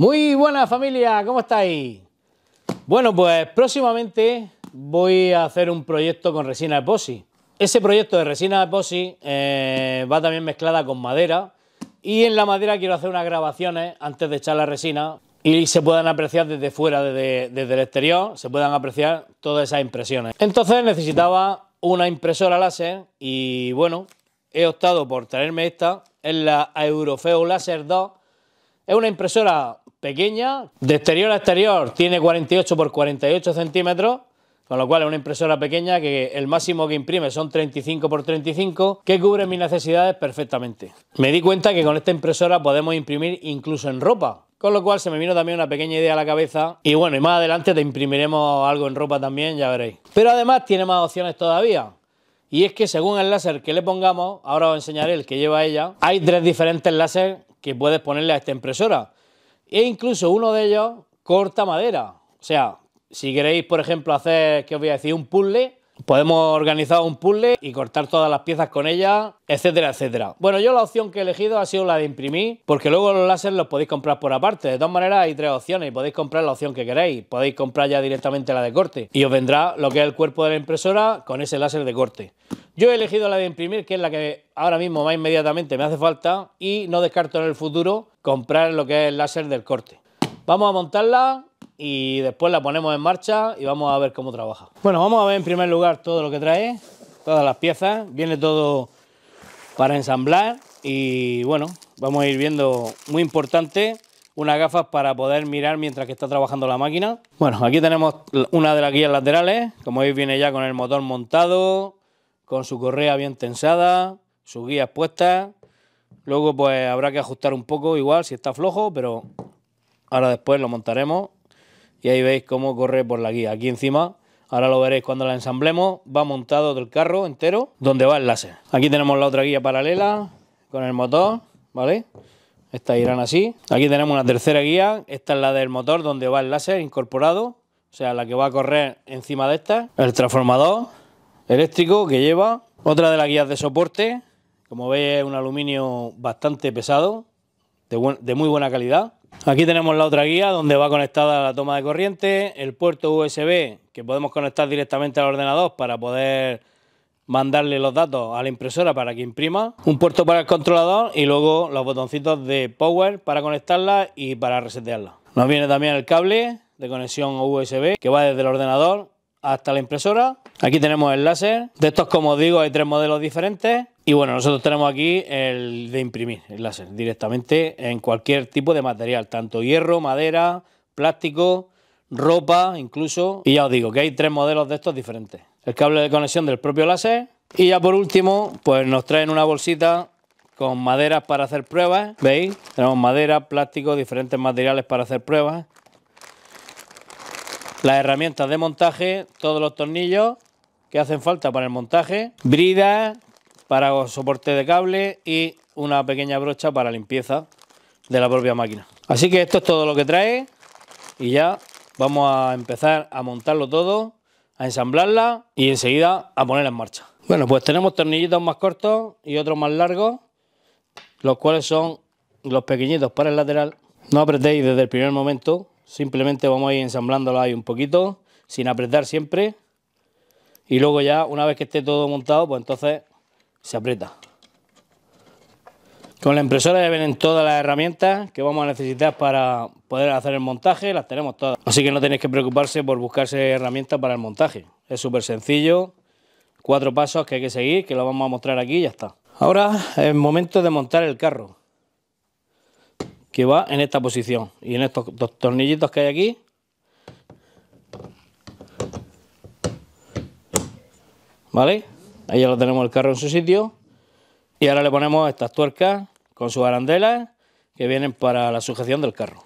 Muy buena familia, ¿cómo estáis? Bueno, pues próximamente voy a hacer un proyecto con resina posi. Ese proyecto de resina Epoxy eh, va también mezclada con madera y en la madera quiero hacer unas grabaciones antes de echar la resina y se puedan apreciar desde fuera, desde, el exterior, se puedan apreciar todas esas impresiones. Entonces necesitaba una impresora láser y bueno, he optado por traerme esta, es la Eurofeo Láser 2 es una impresora pequeña, de exterior a exterior tiene 48 x 48 centímetros, con lo cual es una impresora pequeña que el máximo que imprime son 35 x 35, que cubre mis necesidades perfectamente. Me di cuenta que con esta impresora podemos imprimir incluso en ropa, con lo cual se me vino también una pequeña idea a la cabeza y bueno, y más adelante te imprimiremos algo en ropa también, ya veréis. Pero además tiene más opciones todavía. Y es que según el láser que le pongamos, ahora os enseñaré el que lleva ella, hay tres diferentes láseres que puedes ponerle a esta impresora. E incluso uno de ellos corta madera. O sea, si queréis, por ejemplo, hacer, ¿qué os voy a decir? Un puzzle, Podemos organizar un puzzle y cortar todas las piezas con ella, etcétera, etcétera. Bueno, yo la opción que he elegido ha sido la de imprimir, porque luego los láseres los podéis comprar por aparte. De todas maneras, hay tres opciones podéis comprar la opción que queréis. Podéis comprar ya directamente la de corte y os vendrá lo que es el cuerpo de la impresora con ese láser de corte. Yo he elegido la de imprimir, que es la que ahora mismo más inmediatamente me hace falta y no descarto en el futuro comprar lo que es el láser del corte. Vamos a montarla y después la ponemos en marcha y vamos a ver cómo trabaja. Bueno, vamos a ver en primer lugar todo lo que trae, todas las piezas, viene todo para ensamblar y bueno, vamos a ir viendo, muy importante, unas gafas para poder mirar mientras que está trabajando la máquina. Bueno, aquí tenemos una de las guías laterales, como veis viene ya con el motor montado, con su correa bien tensada, sus guías puestas. Luego pues habrá que ajustar un poco igual si está flojo, pero ahora después lo montaremos y ahí veis cómo corre por la guía. Aquí encima, ahora lo veréis cuando la ensamblemos, va montado del carro entero donde va el láser. Aquí tenemos la otra guía paralela con el motor, ¿vale? Estas irán así. Aquí tenemos una tercera guía, esta es la del motor donde va el láser incorporado, o sea, la que va a correr encima de esta. El transformador eléctrico que lleva. Otra de las guías de soporte, como veis es un aluminio bastante pesado, de, de muy buena calidad. Aquí tenemos la otra guía donde va conectada la toma de corriente, el puerto USB que podemos conectar directamente al ordenador para poder mandarle los datos a la impresora para que imprima, un puerto para el controlador y luego los botoncitos de power para conectarla y para resetearla. Nos viene también el cable de conexión USB que va desde el ordenador hasta la impresora. Aquí tenemos el láser. De estos, como os digo, hay tres modelos diferentes. Y bueno, nosotros tenemos aquí el de imprimir el láser directamente en cualquier tipo de material, tanto hierro, madera, plástico, ropa incluso. Y ya os digo que hay tres modelos de estos diferentes. El cable de conexión del propio láser. Y ya por último, pues nos traen una bolsita con maderas para hacer pruebas. ¿Veis? Tenemos madera, plástico, diferentes materiales para hacer pruebas las herramientas de montaje, todos los tornillos que hacen falta para el montaje, bridas para soporte de cable y una pequeña brocha para limpieza de la propia máquina. Así que esto es todo lo que trae y ya vamos a empezar a montarlo todo, a ensamblarla y enseguida a ponerla en marcha. Bueno, pues tenemos tornillitos más cortos y otros más largos, los cuales son los pequeñitos para el lateral. No apretéis desde el primer momento Simplemente vamos a ir ensamblándolo ahí un poquito, sin apretar siempre. Y luego ya, una vez que esté todo montado, pues entonces se aprieta. Con la impresora ya vienen todas las herramientas que vamos a necesitar para poder hacer el montaje, las tenemos todas. Así que no tenéis que preocuparse por buscarse herramientas para el montaje. Es súper sencillo, cuatro pasos que hay que seguir, que lo vamos a mostrar aquí y ya está. Ahora es momento de montar el carro que va en esta posición y en estos dos tornillitos que hay aquí ¿vale? ahí ya lo tenemos el carro en su sitio y ahora le ponemos estas tuercas con sus arandelas que vienen para la sujeción del carro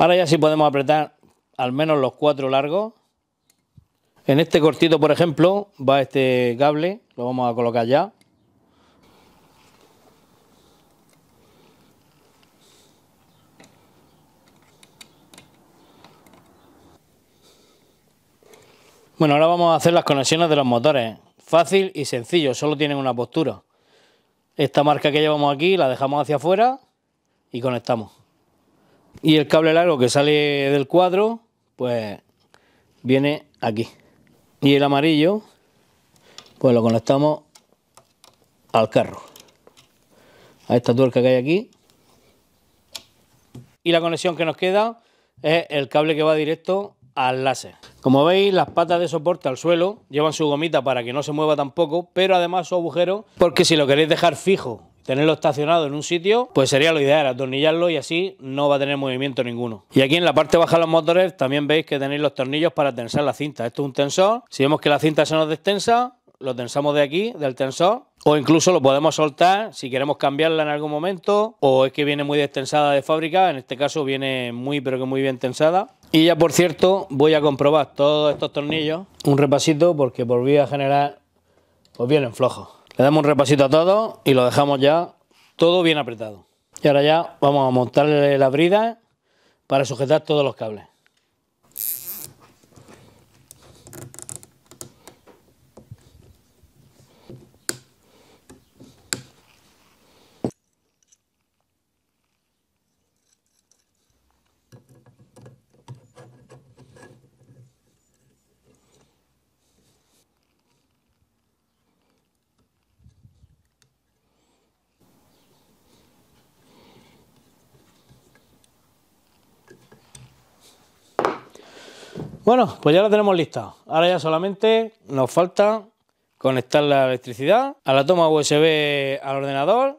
Ahora ya sí podemos apretar al menos los cuatro largos. En este cortito, por ejemplo, va este cable, lo vamos a colocar ya. Bueno, ahora vamos a hacer las conexiones de los motores. Fácil y sencillo, solo tienen una postura. Esta marca que llevamos aquí la dejamos hacia afuera y conectamos y el cable largo que sale del cuadro, pues viene aquí. Y el amarillo, pues lo conectamos al carro. A esta tuerca que hay aquí. Y la conexión que nos queda es el cable que va directo al láser. Como veis, las patas de soporte al suelo llevan su gomita para que no se mueva tampoco, pero además su agujero, porque si lo queréis dejar fijo tenerlo estacionado en un sitio, pues sería lo ideal, atornillarlo y así no va a tener movimiento ninguno. Y aquí en la parte baja de los motores también veis que tenéis los tornillos para tensar la cinta. Esto es un tensor. Si vemos que la cinta se nos destensa, lo tensamos de aquí, del tensor, o incluso lo podemos soltar si queremos cambiarla en algún momento, o es que viene muy destensada de fábrica, en este caso viene muy pero que muy bien tensada. Y ya por cierto voy a comprobar todos estos tornillos, un repasito porque por vía general pues vienen flojos. Le damos un repasito a todo y lo dejamos ya todo bien apretado. Y ahora ya vamos a montarle la brida para sujetar todos los cables. Bueno, pues ya la tenemos lista. Ahora ya solamente nos falta conectar la electricidad a la toma USB al ordenador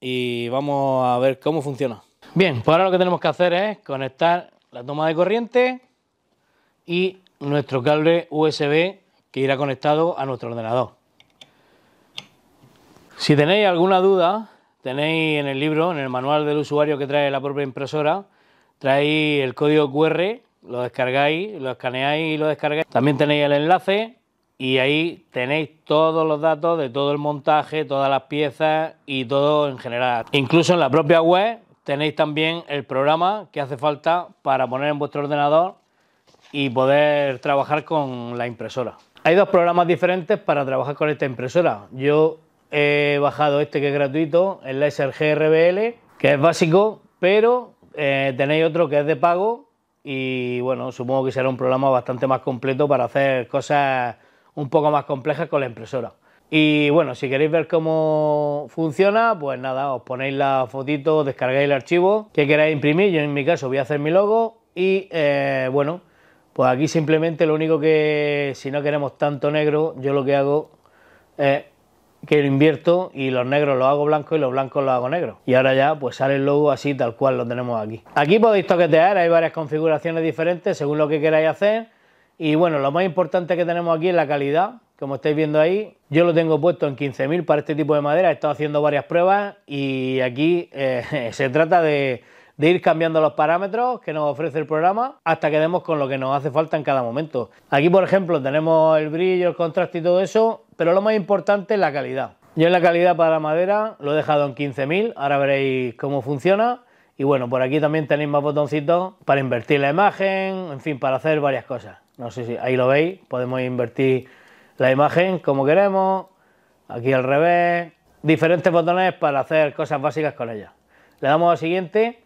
y vamos a ver cómo funciona. Bien, pues ahora lo que tenemos que hacer es conectar la toma de corriente y nuestro cable USB que irá conectado a nuestro ordenador. Si tenéis alguna duda, tenéis en el libro, en el manual del usuario que trae la propia impresora, traéis el código QR lo descargáis, lo escaneáis y lo descargáis. También tenéis el enlace y ahí tenéis todos los datos de todo el montaje, todas las piezas y todo en general. Incluso en la propia web tenéis también el programa que hace falta para poner en vuestro ordenador y poder trabajar con la impresora. Hay dos programas diferentes para trabajar con esta impresora. Yo he bajado este que es gratuito, el Laser GRBL, que es básico, pero eh, tenéis otro que es de pago y bueno, supongo que será un programa bastante más completo para hacer cosas un poco más complejas con la impresora. Y bueno, si queréis ver cómo funciona, pues nada, os ponéis la fotito, descargáis el archivo que queráis imprimir. Yo en mi caso voy a hacer mi logo y eh, bueno, pues aquí simplemente lo único que si no queremos tanto negro, yo lo que hago es que lo invierto y los negros los hago blanco y los blancos los hago negros. Y ahora ya pues sale el logo así tal cual lo tenemos aquí. Aquí podéis toquetear, hay varias configuraciones diferentes según lo que queráis hacer. Y bueno, lo más importante que tenemos aquí es la calidad, como estáis viendo ahí. Yo lo tengo puesto en 15.000 para este tipo de madera, he estado haciendo varias pruebas y aquí eh, se trata de, de ir cambiando los parámetros que nos ofrece el programa hasta que demos con lo que nos hace falta en cada momento. Aquí, por ejemplo, tenemos el brillo, el contraste y todo eso pero lo más importante es la calidad. Yo en la calidad para la madera lo he dejado en 15.000, ahora veréis cómo funciona. Y bueno, por aquí también tenéis más botoncitos para invertir la imagen, en fin, para hacer varias cosas. No sé si ahí lo veis, podemos invertir la imagen como queremos, aquí al revés, diferentes botones para hacer cosas básicas con ella. Le damos a siguiente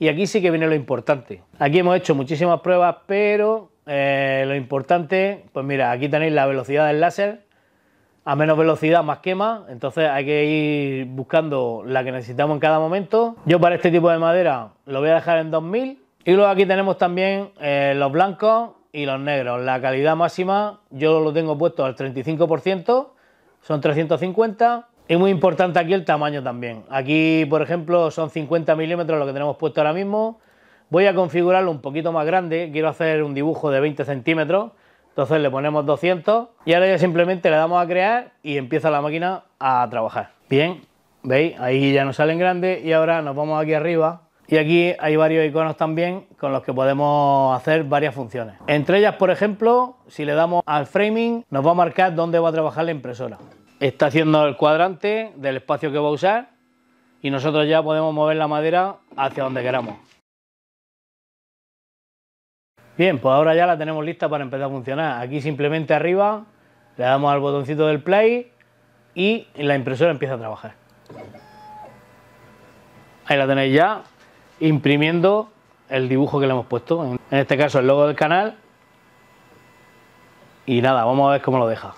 y aquí sí que viene lo importante. Aquí hemos hecho muchísimas pruebas, pero eh, lo importante, pues mira, aquí tenéis la velocidad del láser, a menos velocidad más quema, entonces hay que ir buscando la que necesitamos en cada momento. Yo para este tipo de madera lo voy a dejar en 2000 y luego aquí tenemos también eh, los blancos y los negros. La calidad máxima yo lo tengo puesto al 35%, son 350 y muy importante aquí el tamaño también. Aquí por ejemplo son 50 milímetros lo que tenemos puesto ahora mismo. Voy a configurarlo un poquito más grande, quiero hacer un dibujo de 20 centímetros entonces le ponemos 200 y ahora ya simplemente le damos a crear y empieza la máquina a trabajar. Bien, ¿veis? Ahí ya nos salen grandes y ahora nos vamos aquí arriba y aquí hay varios iconos también con los que podemos hacer varias funciones. Entre ellas, por ejemplo, si le damos al framing, nos va a marcar dónde va a trabajar la impresora. Está haciendo el cuadrante del espacio que va a usar y nosotros ya podemos mover la madera hacia donde queramos. Bien, pues ahora ya la tenemos lista para empezar a funcionar. Aquí simplemente arriba le damos al botoncito del play y la impresora empieza a trabajar. Ahí la tenéis ya imprimiendo el dibujo que le hemos puesto, en este caso el logo del canal. Y nada, vamos a ver cómo lo deja.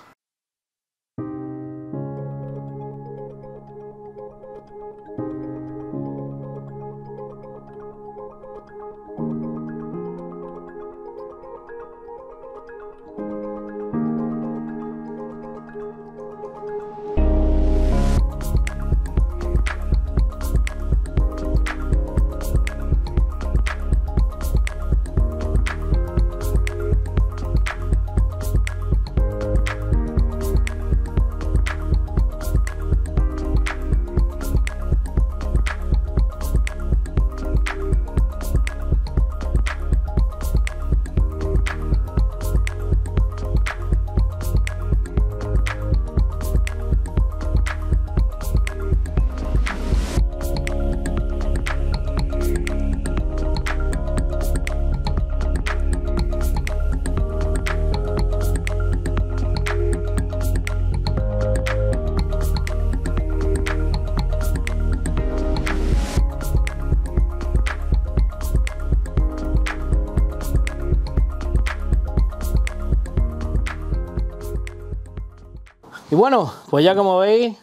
Y bueno, pues ya como veis,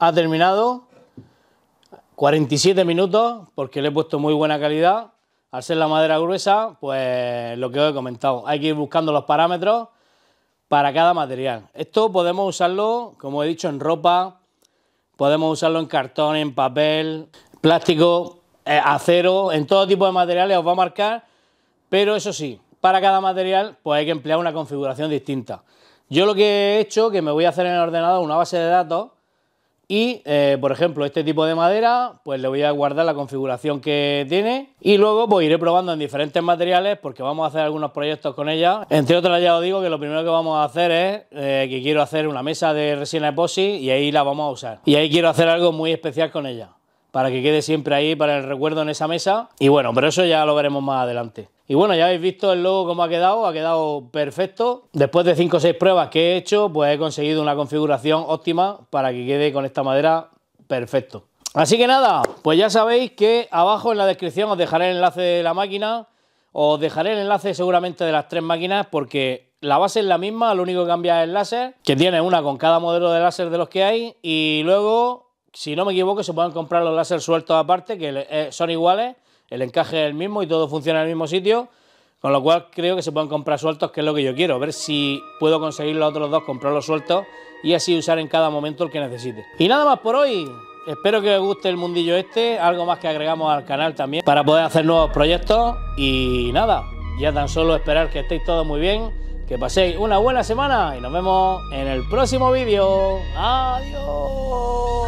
ha terminado. 47 minutos, porque le he puesto muy buena calidad. Al ser la madera gruesa, pues lo que os he comentado, hay que ir buscando los parámetros para cada material. Esto podemos usarlo, como he dicho, en ropa, podemos usarlo en cartón, en papel, plástico, eh, acero, en todo tipo de materiales os va a marcar, pero eso sí, para cada material pues hay que emplear una configuración distinta. Yo lo que he hecho, que me voy a hacer en el ordenador una base de datos y, eh, por ejemplo, este tipo de madera, pues le voy a guardar la configuración que tiene y luego pues iré probando en diferentes materiales porque vamos a hacer algunos proyectos con ella. Entre otras ya os digo que lo primero que vamos a hacer es eh, que quiero hacer una mesa de resina epoxi y ahí la vamos a usar. Y ahí quiero hacer algo muy especial con ella para que quede siempre ahí para el recuerdo en esa mesa. Y bueno, pero eso ya lo veremos más adelante. Y bueno, ya habéis visto el logo como ha quedado, ha quedado perfecto. Después de 5 o 6 pruebas que he hecho, pues he conseguido una configuración óptima para que quede con esta madera perfecto. Así que nada, pues ya sabéis que abajo en la descripción os dejaré el enlace de la máquina, os dejaré el enlace seguramente de las tres máquinas porque la base es la misma, lo único que cambia es el láser, que tiene una con cada modelo de láser de los que hay y luego, si no me equivoco, se pueden comprar los láser sueltos aparte, que eh, son iguales el encaje es el mismo y todo funciona en el mismo sitio, con lo cual creo que se pueden comprar sueltos, que es lo que yo quiero, ver si puedo conseguir los otros dos, comprarlos sueltos y así usar en cada momento el que necesite. Y nada más por hoy. Espero que os guste el mundillo este, algo más que agregamos al canal también para poder hacer nuevos proyectos y nada, ya tan solo esperar que estéis todos muy bien, que paséis una buena semana y nos vemos en el próximo vídeo. Adiós.